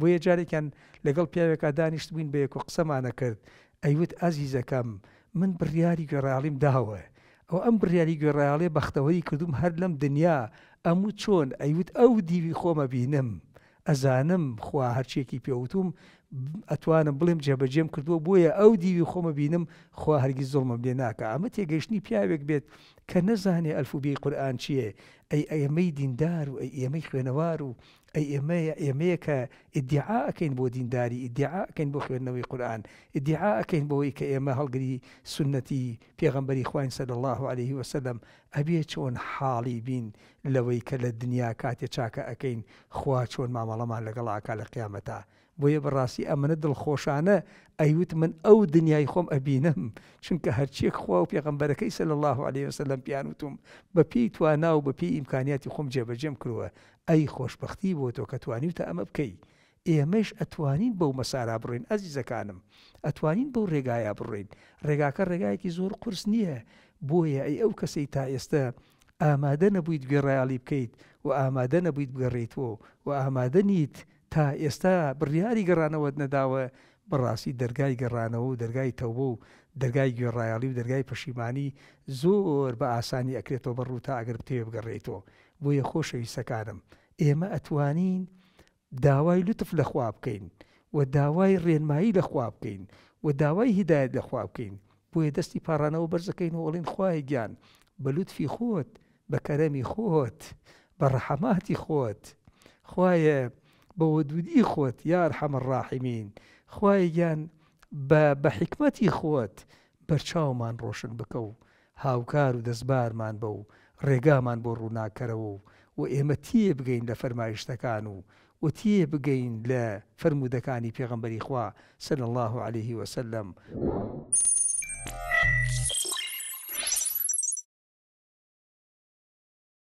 بۆ یە جارێکیان لەگەڵ پیاوێکا دانیشت بووین بە یەکۆ قسەمانە کرد ئەیوت ئازیزەکەم من بڕیاری گەڕالیم داوە ئەو ئەم بڕیاری گەڕاڵێ بەختەوەی کردوم هەر لەم دنیا ئەموو چۆن ئەیوت ئەو دیوی خۆمە بینم ئەزانم خوا هەرچێکی پێوتوم ئەتوانم بڵێم جێبەجێم کردووە بۆیە ئەو دیوی خۆمە بینم خوا هەرگیز زڵمە لێ ناکە ئەمە تێگەیشتنی پیاوێک بێت کە نەزانێ ئەلفوبی قورآان چییە ئەی ئەمەی دیندار و ئەی ئێمەی خوێنەوار و ئەی ئێمە ئێمەیە کە ئیدعاکەین بۆ دینداری ئیدعاکەین بۆ خوێندنەوەی قورآن ئیدعاکەین بۆەوەی کە ئێمە هەڵگری سنەتی پێغمبەری خوین سەد الله عليه وسلم ئەبێ چۆن حاڵی بین لەوەی کە لە دنیا کاتێ چاکە ئەەکەین خوا چۆن مامەڵەمان لەگەڵ ئاکا لە قیامەتە بۆیە بەڕاستی وتی ئەمەە دڵخۆشانە ئەیوت من ئەو دنیای خۆم ئەبینم چونکە هەرچیەک خوا و پێغمبەرەکەی سە الله عليه وسلم پیان وتم بە پێی توانا و بە پێی ئیمکانیاتی خۆم جێبەجێم کردووە ئەی خۆشببختی بۆ تۆ کە توانیتە ئەمە بکەی ئێمەش ئەتوانین بەو مەسارا بڕین ئەزیزەکانم ئەتوانین بەو ڕێگایە بڕین ڕێگاکە ڕێگایەکی زۆر قرس نییە بۆیە ئەی ئەو کەسەی تا ئێستا ئامادە نەبوویت گوێڕیالی بکەیت و ئامادە نەبوویت بگەڕیتەوە و ئامادە نیت تا ئێستا بڕیاری گەڕانەوەت نەداوە بەڕاستی دەرگای گەڕانەوە و دەرگای تەوبە و دەرگای گوێڕایالی و دەرگای پەشیمانی زۆر بە ئاسانی ئەکرێتەوە بەڕوو تا ئەگەر تێ بگەڕێتەوە بۆیە خۆشەویستەکانم ئێمە ئەتوانین داوای لوتف لەخوا بکەین و داوای ڕێنمایی لەخوا بکەین و داوای هیدایەت لەخوا بکەین بۆیە دەستی پارانەوە بەرزەکەین و وڵین خوای گیان بە لوتفی خۆت بە کەرەمی خۆت بە ڕەحەماتی خۆت خوایە بە وەدودی خۆت یار حەمە ڕاحیمین خی گیان بە حکمەتی خۆت بەرچاومان ڕۆشن بکە و هاوکار و دەستبارمان بە و ڕێگامان بۆ ڕووناکەرەوە و و ئێمە تیە بگەین لە فەرمایشتەکان و وتیە بگەین لە فرمودەکانی پێغمبەری خوا سن الله عليه وسلم.